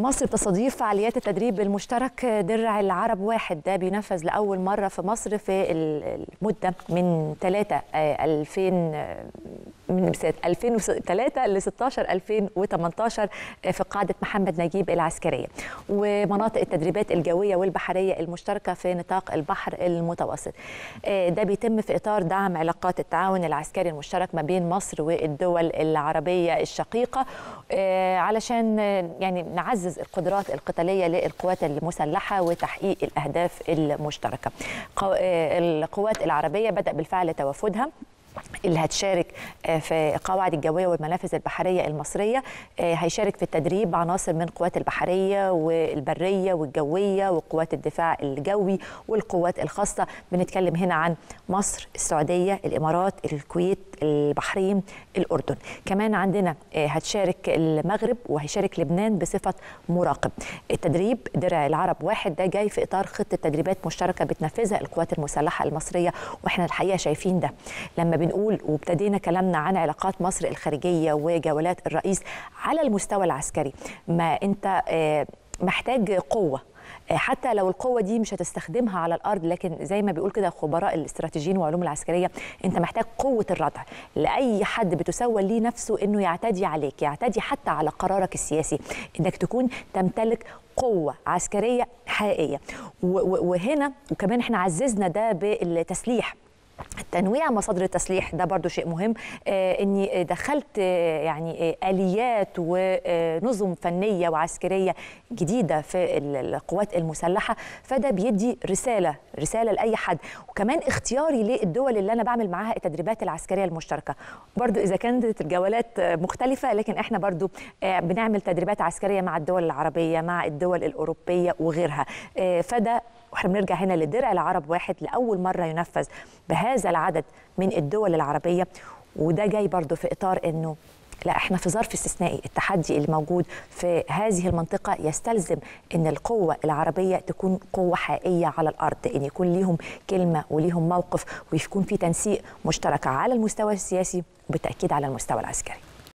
مصر تستضيف فعاليات التدريب المشترك درع العرب واحد ده بينفذ لأول مرة في مصر في المدة من 3 2000 آه، من 2003 ل 16 2018 في قاعده محمد نجيب العسكريه ومناطق التدريبات الجويه والبحريه المشتركه في نطاق البحر المتوسط آه، ده بيتم في اطار دعم علاقات التعاون العسكري المشترك ما بين مصر والدول العربيه الشقيقه آه، علشان آه، يعني نعزز القدرات القتاليه للقوات المسلحه وتحقيق الاهداف المشتركه القوات العربيه بدا بالفعل توافدها اللي هتشارك آه، في قواعد الجويه والمنافذ البحريه المصريه آه، هيشارك في التدريب عناصر من القوات البحريه والبريه والجويه وقوات الدفاع الجوي والقوات الخاصه بنتكلم هنا عن مصر السعوديه الامارات الكويت البحرين الاردن كمان عندنا آه، هتشارك المغرب وهيشارك لبنان بصفه مراقب التدريب درع العرب واحد ده جاي في اطار خطه تدريبات مشتركه بتنفذها القوات المسلحه المصريه واحنا الحقيقه شايفين ده لما بنقول الأول وابتدينا كلامنا عن علاقات مصر الخارجية وجولات الرئيس على المستوى العسكري ما أنت آه، محتاج قوة آه، حتى لو القوة دي مش هتستخدمها على الأرض لكن زي ما بيقول كده خبراء الاستراتيجيين وعلوم العسكرية أنت محتاج قوة الردع لأي حد بتسول ليه نفسه أنه يعتدي عليك يعتدي حتى على قرارك السياسي أنك تكون تمتلك قوة عسكرية حقيقية وهنا وكمان احنا عززنا ده بالتسليح تنويع مصادر التسليح ده برضو شيء مهم آه، اني دخلت آه، يعني آه، اليات ونظم فنيه وعسكريه جديده في القوات المسلحه فده بيدي رساله رساله لاي حد وكمان اختياري للدول اللي انا بعمل معاها التدريبات العسكريه المشتركه برضو اذا كانت الجولات مختلفه لكن احنا برضو بنعمل تدريبات عسكريه مع الدول العربيه مع الدول الاوروبيه وغيرها فده واحنا بنرجع هنا لدرع العرب واحد لاول مره ينفذ بهذا العدد من الدول العربيه وده جاي برضه في اطار انه لا احنا في ظرف استثنائي التحدي اللي موجود في هذه المنطقه يستلزم ان القوه العربيه تكون قوه حقيقيه على الارض ان يكون ليهم كلمه وليهم موقف ويكون في تنسيق مشترك على المستوى السياسي وبالتاكيد على المستوى العسكري